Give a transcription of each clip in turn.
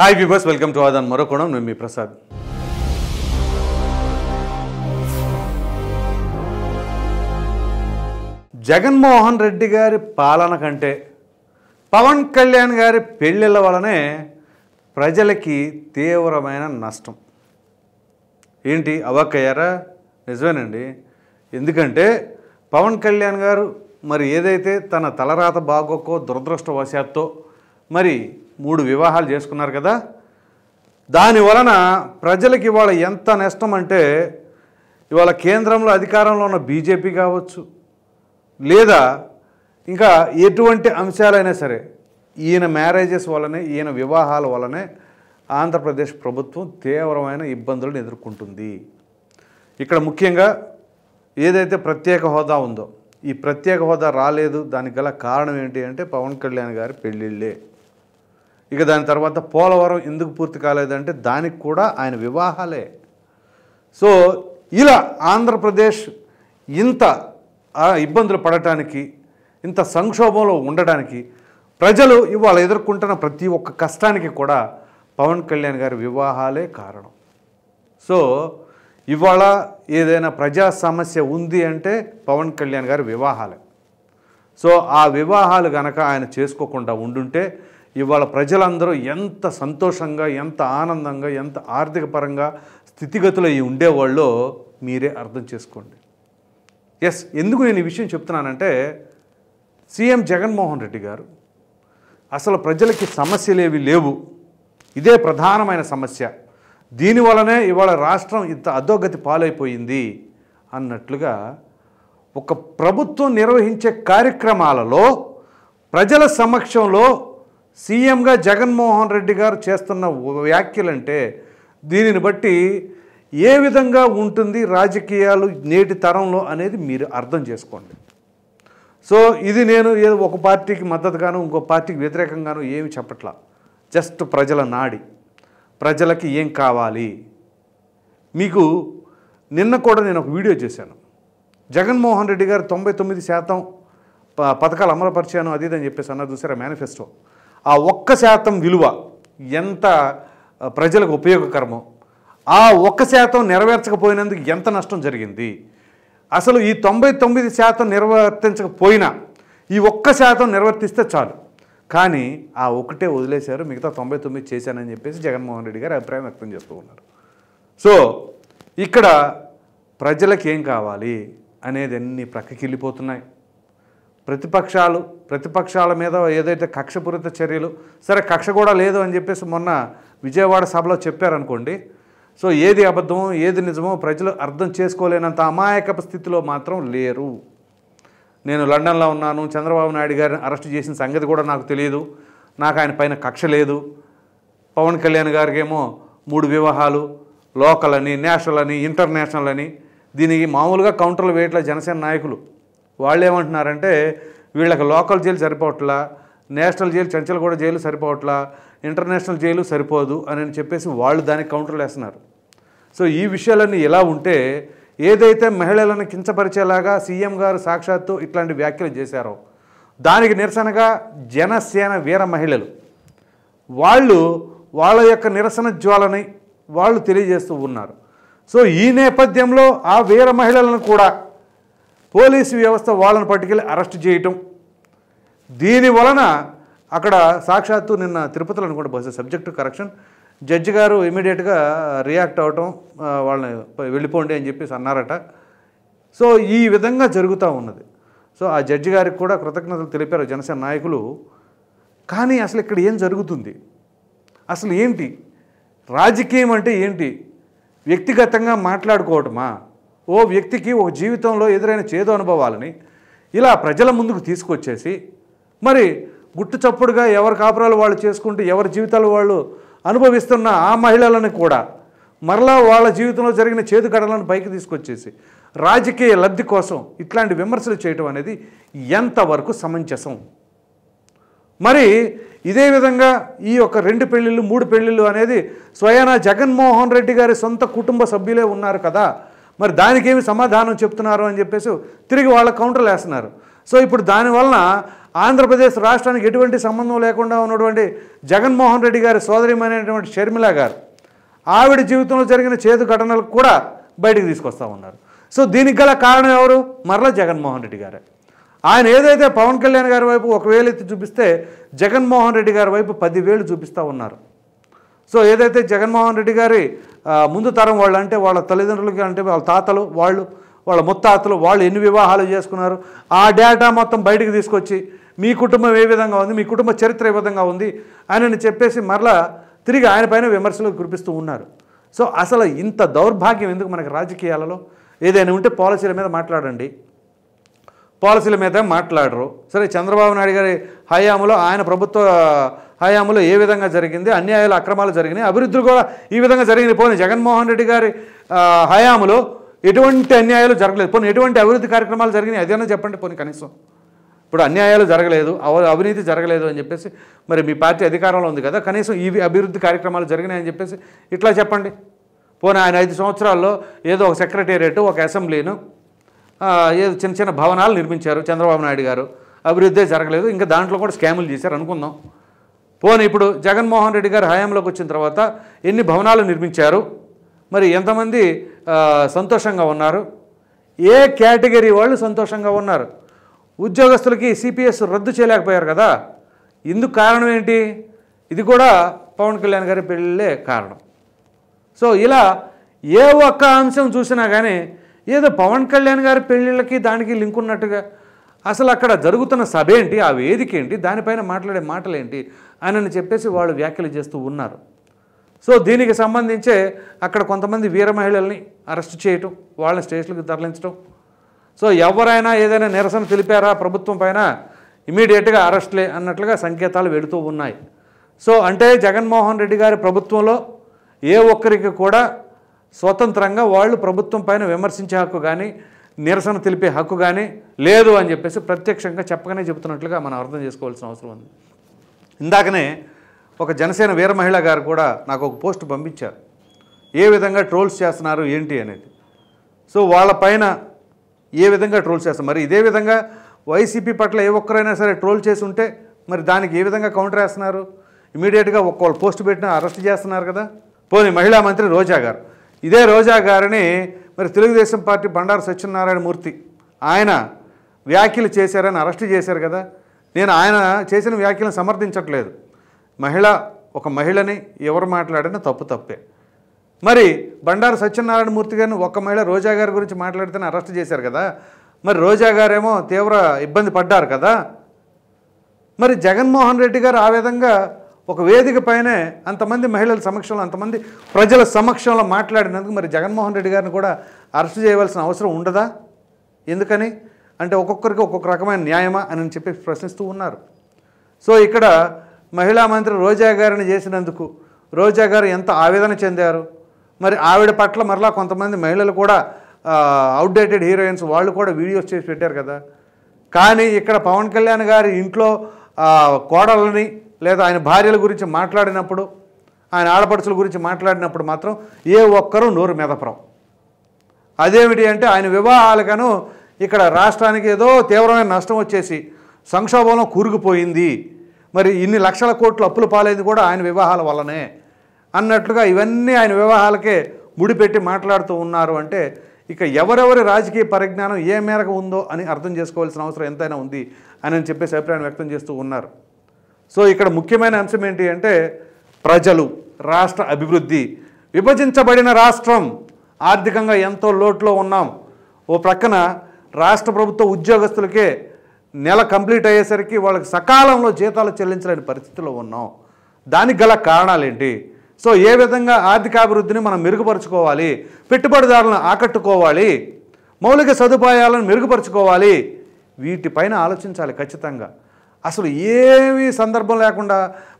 hi viewers welcome to Aadhan మరో కోణం నేను మీ ప్రసాద్ జగన్మోహన్ రెడ్డి గారి పాలన కంటే పవన్ కళ్యాణ్ గారి పెళ్ళిళ్ళ వలనే ప్రజలకి తీవ్రమైన నష్టం ఏంటి అవకయ్యారా నిజమేనండి ఎందుకంటే పవన్ కళ్యాణ్ గారు మరి ఏదైతే తన తలరాత బాగోకో దురదృష్టవశాత్తో మరి మూడు వివాహాలు చేసుకున్నారు కదా దాని వలన ప్రజలకు ఇవాళ ఎంత నష్టం అంటే ఇవాళ కేంద్రంలో అధికారంలో ఉన్న బీజేపీ కావచ్చు లేదా ఇంకా ఎటువంటి అంశాలైనా సరే ఈయన మ్యారేజెస్ వలనే ఈయన వివాహాల వలనే ఆంధ్రప్రదేశ్ ప్రభుత్వం తీవ్రమైన ఇబ్బందులను ఎదుర్కొంటుంది ఇక్కడ ముఖ్యంగా ఏదైతే ప్రత్యేక హోదా ఉందో ఈ ప్రత్యేక హోదా రాలేదు దానికి గల కారణం ఏంటి అంటే పవన్ కళ్యాణ్ గారి పెళ్ళిళ్ళే ఇక దాని తర్వాత పోలవరం ఎందుకు పూర్తి కాలేదంటే దానికి కూడా ఆయన వివాహాలే సో ఇలా ఆంధ్రప్రదేశ్ ఇంత ఇబ్బందులు పడటానికి ఇంత సంక్షోభంలో ఉండడానికి ప్రజలు ఇవాళ ఎదుర్కొంటున్న ప్రతి ఒక్క కష్టానికి కూడా పవన్ కళ్యాణ్ గారి వివాహాలే కారణం సో ఇవాళ ఏదైనా ప్రజా సమస్య ఉంది అంటే పవన్ కళ్యాణ్ గారి వివాహాలే సో ఆ వివాహాలు గనక ఆయన చేసుకోకుండా ఉండుంటే ఇవాళ ప్రజలందరూ ఎంత సంతోషంగా ఎంత ఆనందంగా ఎంత ఆర్థిక పరంగా స్థితిగతులు అయి ఉండేవాళ్ళు మీరే అర్థం చేసుకోండి ఎస్ ఎందుకు నేను ఈ విషయం చెప్తున్నానంటే సీఎం జగన్మోహన్ రెడ్డి గారు అసలు ప్రజలకి సమస్యలేవి లేవు ఇదే ప్రధానమైన సమస్య దీనివలనే ఇవాళ రాష్ట్రం ఇంత అధోగతి పాలైపోయింది అన్నట్లుగా ఒక ప్రభుత్వం నిర్వహించే కార్యక్రమాలలో ప్రజల సమక్షంలో సీఎంగా జగన్మోహన్ రెడ్డి గారు చేస్తున్న వ్యాఖ్యలంటే దీనిని బట్టి ఏ విధంగా ఉంటుంది రాజకీయాలు నేటి తరంలో అనేది మీరు అర్థం చేసుకోండి సో ఇది నేను ఏదో ఒక పార్టీకి మద్దతుగాను ఇంకో పార్టీకి వ్యతిరేకంగాను ఏమి చెప్పట్లా జస్ట్ ప్రజల నాడి ప్రజలకి ఏం కావాలి మీకు నిన్న కూడా నేను ఒక వీడియో చేశాను జగన్మోహన్ రెడ్డి గారు తొంభై తొమ్మిది శాతం పథకాలు అమలుపరిచాను అది ఇదని చెప్పేసి అన్నారు చూసారా మేనిఫెస్టో ఆ ఒక్క శాతం విలువ ఎంత ప్రజలకు ఉపయోగకరమో ఆ ఒక్క శాతం నెరవేర్చకపోయినందుకు ఎంత నష్టం జరిగింది అసలు ఈ తొంభై తొమ్మిది శాతం నిర్వర్తించకపోయినా ఈ ఒక్క శాతం నిర్వర్తిస్తే చాలు కానీ ఆ ఒకటే వదిలేశారు మిగతా తొంభై తొమ్మిది చేశానని చెప్పేసి జగన్మోహన్ రెడ్డి గారు అభిప్రాయం వ్యక్తం చేస్తూ ఉన్నారు సో ఇక్కడ ప్రజలకు ఏం కావాలి అనేది అన్ని ప్రక్కకి వెళ్ళిపోతున్నాయి ప్రతిపక్షాలు ప్రతిపక్షాల మీద ఏదైతే కక్షపూరిత చర్యలు సరే కక్ష కూడా లేదు అని చెప్పేసి మొన్న విజయవాడ సభలో చెప్పారనుకోండి సో ఏది అబద్ధమో ఏది నిజమో ప్రజలు అర్థం చేసుకోలేనంత అమాయక స్థితిలో మాత్రం లేరు నేను లండన్లో ఉన్నాను చంద్రబాబు నాయుడు గారిని అరెస్ట్ చేసిన సంగతి కూడా నాకు తెలియదు నాకు ఆయన పైన కక్ష లేదు పవన్ కళ్యాణ్ గారికేమో మూడు వివాహాలు లోకల్ అని నేషనల్ అని ఇంటర్నేషనల్ అని దీనికి మామూలుగా కౌంటర్లు వేయట్ల జనసేన నాయకులు వాళ్ళు ఏమంటున్నారంటే వీళ్ళకి లోకల్ జైలు సరిపోవట్లా నేషనల్ జైలు చంచలగూడ జైలు సరిపోవట్లా ఇంటర్నేషనల్ జైలు సరిపోదు అని చెప్పేసి వాళ్ళు దానికి కౌంటర్లు వేస్తున్నారు సో ఈ విషయాలన్నీ ఎలా ఉంటే ఏదైతే మహిళలను కించపరిచేలాగా సీఎం గారు సాక్షాత్తు ఇట్లాంటి వ్యాఖ్యలు చేశారో దానికి నిరసనగా జనసేన వీర మహిళలు వాళ్ళు వాళ్ళ యొక్క నిరసన జ్వాలని వాళ్ళు తెలియజేస్తూ ఉన్నారు సో ఈ నేపథ్యంలో ఆ వీర మహిళలను కూడా పోలీసు వ్యవస్థ వాళ్ళని పట్టుకెళ్ళి అరెస్ట్ చేయటం దీని వలన అక్కడ సాక్షాత్తు నిన్న తిరుపతిలో అనుకుంటే బస్సు సబ్జెక్టు కరెక్షన్ జడ్జి గారు ఇమీడియట్గా రియాక్ట్ అవటం వాళ్ళని వెళ్ళిపోండి అని చెప్పేసి అన్నారట సో ఈ విధంగా జరుగుతూ ఉన్నది సో ఆ జడ్జి గారికి కూడా కృతజ్ఞతలు తెలిపారు జనసేన నాయకులు కానీ అసలు ఇక్కడ ఏం జరుగుతుంది అసలు ఏంటి రాజకీయం అంటే ఏంటి వ్యక్తిగతంగా మాట్లాడుకోవటమా ఓ వ్యక్తికి ఒక జీవితంలో ఎదురైన చేదు అనుభవాలని ఇలా ప్రజల ముందుకు తీసుకొచ్చేసి మరి గుట్టు చప్పుడుగా ఎవరి కాపురాలు వాళ్ళు చేసుకుంటూ ఎవరి జీవితాలు వాళ్ళు అనుభవిస్తున్న ఆ మహిళలను కూడా మరలా వాళ్ళ జీవితంలో జరిగిన చేదు కడలను పైకి తీసుకొచ్చేసి రాజకీయ లబ్ధి కోసం ఇట్లాంటి విమర్శలు చేయటం అనేది ఎంతవరకు సమంజసం మరి ఇదే విధంగా ఈ యొక్క రెండు పెళ్ళిళ్ళు మూడు పెళ్ళిళ్ళు అనేది స్వయానా జగన్మోహన్ రెడ్డి గారి సొంత కుటుంబ సభ్యులే ఉన్నారు కదా మరి దానికేమి సమాధానం చెప్తున్నారు అని చెప్పేసి తిరిగి వాళ్ళ కౌంటర్లు వేస్తున్నారు సో ఇప్పుడు దానివలన ఆంధ్రప్రదేశ్ రాష్ట్రానికి ఎటువంటి సంబంధం లేకుండా ఉన్నటువంటి జగన్మోహన్ రెడ్డి గారి సోదరిమైనటువంటి షర్మిల గారు ఆవిడ జీవితంలో జరిగిన చేదు ఘటనలు కూడా బయటకు తీసుకొస్తూ ఉన్నారు సో దీనికి గల కారణం ఎవరు మరలా జగన్మోహన్ రెడ్డి గారే ఆయన ఏదైతే పవన్ కళ్యాణ్ గారి వైపు ఒకవేళ ఎత్తి చూపిస్తే జగన్మోహన్ రెడ్డి గారి వైపు పదివేలు చూపిస్తూ ఉన్నారు సో ఏదైతే జగన్మోహన్ రెడ్డి గారి ముందు తరం వాళ్ళు అంటే వాళ్ళ తల్లిదండ్రులకి అంటే వాళ్ళ తాతలు వాళ్ళు వాళ్ళ ముత్తాతలు వాళ్ళు ఎన్ని వివాహాలు చేసుకున్నారు ఆ డేటా మొత్తం బయటకు తీసుకొచ్చి మీ కుటుంబం ఏ విధంగా ఉంది మీ కుటుంబ చరిత్ర ఏ విధంగా ఉంది అని చెప్పేసి మరలా తిరిగి ఆయన పైన విమర్శలు కురిపిస్తూ ఉన్నారు సో అసలు ఇంత దౌర్భాగ్యం ఎందుకు మనకి రాజకీయాలలో ఏదైనా ఉంటే పాలసీల మీద మాట్లాడండి పాలసీల మీద మాట్లాడరు సరే చంద్రబాబు నాయుడు గారి హయాంలో ఆయన ప్రభుత్వ హయాములో ఏ విధంగా జరిగింది అన్యాయాలు అక్రమాలు జరిగినాయి అభివృద్ధులు కూడా ఈ విధంగా జరిగింది పోనీ జగన్మోహన్ రెడ్డి గారి హయాములో ఎటువంటి అన్యాయాలు జరగలేదు పోనీ ఎటువంటి అభివృద్ధి కార్యక్రమాలు జరిగినాయి ఏదైనా చెప్పండి పోనీ కనీసం ఇప్పుడు అన్యాయాలు జరగలేదు అవినీతి జరగలేదు అని చెప్పేసి మరి మీ పార్టీ అధికారంలో ఉంది కదా కనీసం ఇవి అభివృద్ధి కార్యక్రమాలు జరిగినాయని చెప్పేసి ఇట్లా చెప్పండి పోనీ ఆయన ఐదు సంవత్సరాల్లో ఏదో ఒక సెక్రటేరియట్ ఒక అసెంబ్లీను ఏదో చిన్న చిన్న భవనాలు నిర్మించారు చంద్రబాబు నాయుడు గారు అభివృద్ధి జరగలేదు ఇంకా దాంట్లో కూడా స్కాములు చేశారు అనుకుందాం పోనీ ఇప్పుడు జగన్మోహన్ రెడ్డి గారు హయాంలోకి వచ్చిన తర్వాత ఎన్ని భవనాలు నిర్మించారు మరి ఎంతమంది సంతోషంగా ఉన్నారు ఏ కేటగిరీ వాళ్ళు సంతోషంగా ఉన్నారు ఉద్యోగస్తులకి సిపిఎస్ రద్దు చేయలేకపోయారు కదా ఇందుకు కారణం ఏంటి ఇది కూడా పవన్ కళ్యాణ్ గారి పెళ్ళే కారణం సో ఇలా ఏ ఒక్క అంశం చూసినా కానీ ఏదో పవన్ కళ్యాణ్ గారి పెళ్ళిళ్ళకి దానికి లింక్ ఉన్నట్టుగా అసలు అక్కడ జరుగుతున్న సభ ఏంటి ఆ వేదిక ఏంటి దానిపైన మాట్లాడే మాటలు ఏంటి అని చెప్పేసి వాళ్ళు వ్యాఖ్యలు చేస్తూ ఉన్నారు సో దీనికి సంబంధించే అక్కడ కొంతమంది వీర మహిళల్ని అరెస్ట్ చేయటం వాళ్ళని స్టేషన్లకు తరలించడం సో ఎవరైనా ఏదైనా నిరసన తెలిపారా ప్రభుత్వం పైన ఇమీడియట్గా అరెస్ట్లే అన్నట్లుగా సంకేతాలు వెళుతూ ఉన్నాయి సో అంటే జగన్మోహన్ రెడ్డి గారి ప్రభుత్వంలో ఏ ఒక్కరికి కూడా స్వతంత్రంగా వాళ్ళు ప్రభుత్వం పైన విమర్శించే హక్కు కానీ నిరసన తెలిపే హక్కు కానీ లేదు అని చెప్పేసి ప్రత్యక్షంగా చెప్పగానే చెబుతున్నట్లుగా మనం అర్థం చేసుకోవాల్సిన అవసరం ఉంది ఇందాకనే ఒక జనసేన వీర మహిళ గారు కూడా నాకు ఒక పోస్ట్ పంపించారు ఏ విధంగా ట్రోల్స్ చేస్తున్నారు ఏంటి అనేది సో వాళ్ళ పైన ఏ విధంగా ట్రోల్ చేస్తారు మరి ఇదే విధంగా వైసీపీ పట్ల ఏ ఒక్కరైనా సరే ట్రోల్ చేసి ఉంటే మరి దానికి ఏ విధంగా కౌంటర్ వేస్తున్నారు ఇమీడియట్గా ఒక్కళ్ళు పోస్ట్ పెట్టినా అరెస్ట్ చేస్తున్నారు కదా పోనీ మహిళా మంత్రి రోజా గారు ఇదే రోజా గారిని మరి తెలుగుదేశం పార్టీ బండారు సత్యనారాయణ మూర్తి ఆయన వ్యాఖ్యలు చేశారని అరెస్ట్ చేశారు కదా నేను ఆయన చేసిన వ్యాఖ్యలను సమర్థించట్లేదు మహిళ ఒక మహిళని ఎవరు మాట్లాడినా తప్పు తప్పే మరి బండారు సత్యనారాయణ మూర్తి గారిని ఒక మహిళ రోజా గారి గురించి మాట్లాడితేనే అరెస్ట్ చేశారు కదా మరి రోజా గారేమో తీవ్ర ఇబ్బంది పడ్డారు కదా మరి జగన్మోహన్ రెడ్డి గారు ఆ విధంగా ఒక వేదిక పైనే అంతమంది మహిళల సమక్షంలో అంతమంది ప్రజల సమక్షంలో మాట్లాడినందుకు మరి జగన్మోహన్ రెడ్డి గారిని కూడా అరెస్ట్ చేయవలసిన అవసరం ఉండదా ఎందుకని అంటే ఒక్కొక్కరికి ఒక్కొక్క రకమైన న్యాయమా అని చెప్పి ప్రశ్నిస్తూ ఉన్నారు సో ఇక్కడ మహిళా మంత్రి రోజా గారిని చేసినందుకు రోజా గారు ఎంత ఆవేదన చెందారు మరి ఆవిడ పట్ల మరలా కొంతమంది మహిళలు కూడా అవుట్డేటెడ్ హీరోయిన్స్ వాళ్ళు కూడా వీడియోస్ చేసి పెట్టారు కదా కానీ ఇక్కడ పవన్ కళ్యాణ్ గారి ఇంట్లో కోడలని లేదా ఆయన భార్యల గురించి మాట్లాడినప్పుడు ఆయన ఆడపడుచుల గురించి మాట్లాడినప్పుడు మాత్రం ఏ ఒక్కరూ నోరు మెదపరం అదేమిటి అంటే ఆయన వివాహాలకను ఇక్కడ రాష్ట్రానికి ఏదో తీవ్రమైన నష్టం వచ్చేసి సంక్షోభంలో కూరుకుపోయింది మరి ఇన్ని లక్షల కోట్లు అప్పులు పాలేదు కూడా ఆయన వివాహాల వల్లనే అన్నట్లుగా ఇవన్నీ ఆయన వివాహాలకే ముడిపెట్టి మాట్లాడుతూ ఉన్నారు అంటే ఇక ఎవరెవరి రాజకీయ పరిజ్ఞానం ఏ మేరకు ఉందో అని అర్థం చేసుకోవాల్సిన అవసరం ఎంతైనా ఉంది అని చెప్పేసి అభిప్రాయం వ్యక్తం చేస్తూ ఉన్నారు సో ఇక్కడ ముఖ్యమైన అంశం ఏంటి అంటే ప్రజలు రాష్ట్ర అభివృద్ధి విభజించబడిన రాష్ట్రం ఆర్థికంగా ఎంతో లోట్లో ఉన్నాం ఓ ప్రక్కన రాష్ట్ర ప్రభుత్వ ఉద్యోగస్తులకే నెల కంప్లీట్ అయ్యేసరికి వాళ్ళకి సకాలంలో జీతాలు చెల్లించలేని పరిస్థితిలో ఉన్నాం దానికి గల కారణాలేంటి సో ఏ విధంగా ఆర్థికాభివృద్ధిని మనం మెరుగుపరుచుకోవాలి పెట్టుబడిదారులను ఆకట్టుకోవాలి మౌలిక సదుపాయాలను మెరుగుపరుచుకోవాలి వీటిపైన ఆలోచించాలి ఖచ్చితంగా అసలు ఏమీ సందర్భం లేకుండా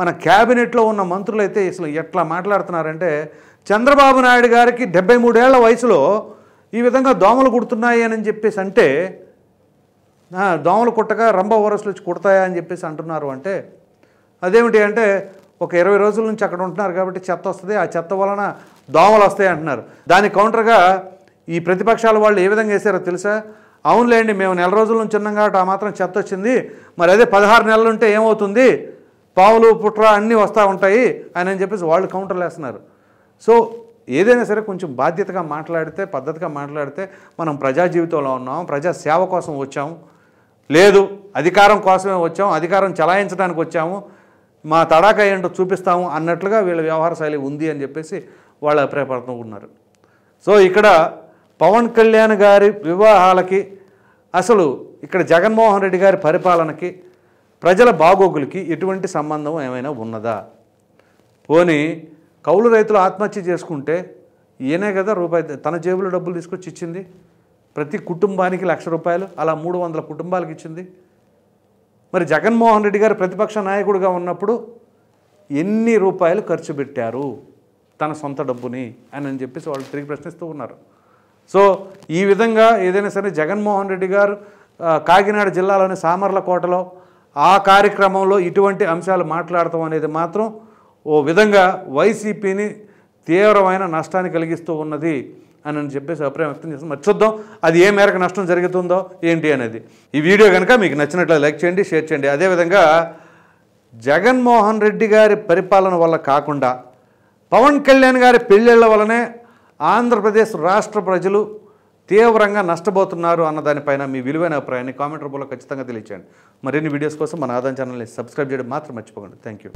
మన క్యాబినెట్లో ఉన్న మంత్రులు అయితే అసలు ఎట్లా మాట్లాడుతున్నారంటే చంద్రబాబు నాయుడు గారికి డెబ్బై మూడేళ్ల వయసులో ఈ విధంగా దోమలు కుడుతున్నాయి అని చెప్పేసి అంటే దోమలు కుట్టగా రంభ వరసలు వచ్చి కుడతాయా అని చెప్పేసి అంటున్నారు అంటే అదేమిటి అంటే ఒక ఇరవై రోజుల నుంచి అక్కడ ఉంటున్నారు కాబట్టి చెత్త వస్తుంది ఆ చెత్త వలన దోమలు వస్తాయి అంటున్నారు దాని కౌంటర్గా ఈ ప్రతిపక్షాల వాళ్ళు ఏ విధంగా వేశారో తెలుసా అవునులేండి మేము నెల రోజుల నుంచి ఉన్నాం కాబట్టి ఆ మాత్రం చెత్త వచ్చింది మరి అదే పదహారు నెలలు ఉంటే ఏమవుతుంది పావులు పుట్ర అన్నీ వస్తూ ఉంటాయి అని అని చెప్పేసి వాళ్ళు కౌంటర్లు వేస్తున్నారు సో ఏదైనా సరే కొంచెం బాధ్యతగా మాట్లాడితే పద్ధతిగా మాట్లాడితే మనం ప్రజా జీవితంలో ఉన్నాం ప్రజా సేవ కోసం వచ్చాము లేదు అధికారం కోసమే వచ్చాము అధికారం చలాయించడానికి వచ్చాము మా తడాక ఏంటో చూపిస్తాము అన్నట్లుగా వీళ్ళ వ్యవహార శైలి ఉంది అని చెప్పేసి వాళ్ళు అభిప్రాయపడుతూ ఉన్నారు సో ఇక్కడ పవన్ కళ్యాణ్ గారి వివాహాలకి అసలు ఇక్కడ జగన్మోహన్ రెడ్డి గారి పరిపాలనకి ప్రజల బాగోగులకి ఎటువంటి సంబంధం ఏమైనా ఉన్నదా పోనీ కౌలు రైతులు ఆత్మహత్య చేసుకుంటే ఈయనే కదా రూపాయి తన జేబులో డబ్బులు తీసుకొచ్చి ఇచ్చింది ప్రతి కుటుంబానికి లక్ష రూపాయలు అలా మూడు వందల కుటుంబాలకు ఇచ్చింది మరి జగన్మోహన్ రెడ్డి గారు ప్రతిపక్ష నాయకుడిగా ఉన్నప్పుడు ఎన్ని రూపాయలు ఖర్చు పెట్టారు తన సొంత డబ్బుని అని అని చెప్పేసి వాళ్ళు తిరిగి ప్రశ్నిస్తూ ఉన్నారు సో ఈ విధంగా ఏదైనా సరే జగన్మోహన్ రెడ్డి గారు కాకినాడ జిల్లాలోని సామర్లకోటలో ఆ కార్యక్రమంలో ఇటువంటి అంశాలు మాట్లాడటం అనేది మాత్రం ఓ విధంగా వైసీపీని తీవ్రమైన నష్టాన్ని కలిగిస్తూ ఉన్నది అని అని చెప్పేసి అభిప్రాయం వ్యక్తం చేస్తాం మరి చూద్దాం అది ఏ మేరకు నష్టం జరుగుతుందో ఏంటి అనేది ఈ వీడియో కనుక మీకు నచ్చినట్లయితే లైక్ చేయండి షేర్ చేయండి అదేవిధంగా జగన్మోహన్ రెడ్డి గారి పరిపాలన వల్ల కాకుండా పవన్ కళ్యాణ్ గారి పెళ్ళిళ్ళ వల్లనే ఆంధ్రప్రదేశ్ రాష్ట్ర ప్రజలు తీవ్రంగా నష్టపోతున్నారు అన్న దానిపైన మీ విలువైన అభిప్రాయాన్ని కామెంట్ రూపంలో ఖచ్చితంగా తెలియచేయండి మరిన్ని వీడియోస్ కోసం మన ఆదాయం ఛానల్ని సబ్స్క్రైబ్ చేయడం మాత్రం మర్చిపోకండి థ్యాంక్ యూ